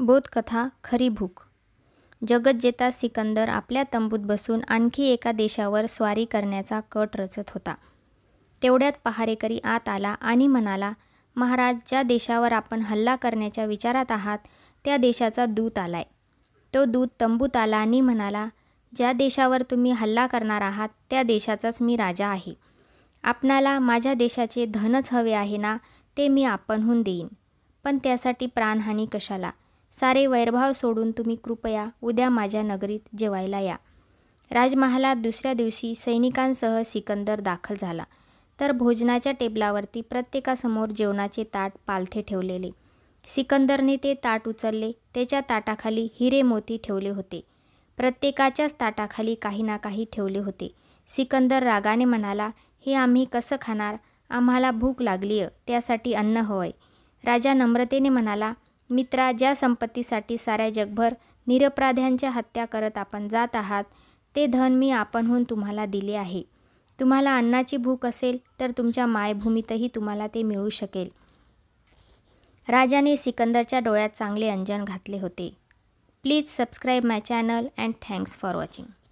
बोधकथा खरी भूक जगत जेता सिकंदर आपल्या तंबूत बसून आणखी एका देशावर स्वारी करण्याचा कट रचत होता तेवढ्यात पहारेकरी आत आला आणि म्हणाला महाराज ज्या देशावर आपण हल्ला करण्याच्या विचारात आहात त्या देशाचा दूत आलाय तो दूत तंबूत आला आणि म्हणाला ज्या देशावर तुम्ही हल्ला करणार आहात त्या देशाचाच मी राजा आहे आपणाला माझ्या देशाचे धनच हवे आहे ना ते मी आपणहून देईन पण त्यासाठी प्राणहानी कशाला सारे वैरभाव सोडून तुम्ही कृपया उद्या माझ्या नगरीत जेवायला या राजमहालात दुसऱ्या दिवशी सैनिकांसह सिकंदर दाखल झाला तर भोजनाच्या टेबलावरती प्रत्येकासमोर जेवणाचे ताट पालथे ठेवलेले सिकंदरने ते ताट उचलले त्याच्या ताटाखाली हिरे मोती ठेवले होते प्रत्येकाच्याच ताटाखाली काही ना काही ठेवले होते सिकंदर रागाने म्हणाला हे आम्ही कसं खाणार आम्हाला भूक लागलीय त्यासाठी अन्न हवंय राजा नम्रतेने म्हणाला मित्रा ज्या संपत्तीसाठी साऱ्या जगभर निरपराध्यांच्या हत्या करत आपण जात आहात ते धन मी आपणहून तुम्हाला दिले आहे तुम्हाला अन्नाची भूक असेल तर तुमच्या मायभूमीतही तुम्हाला ते मिळू शकेल राजाने सिकंदरच्या डोळ्यात चांगले अंजन घातले होते please subscribe my channel and thanks for watching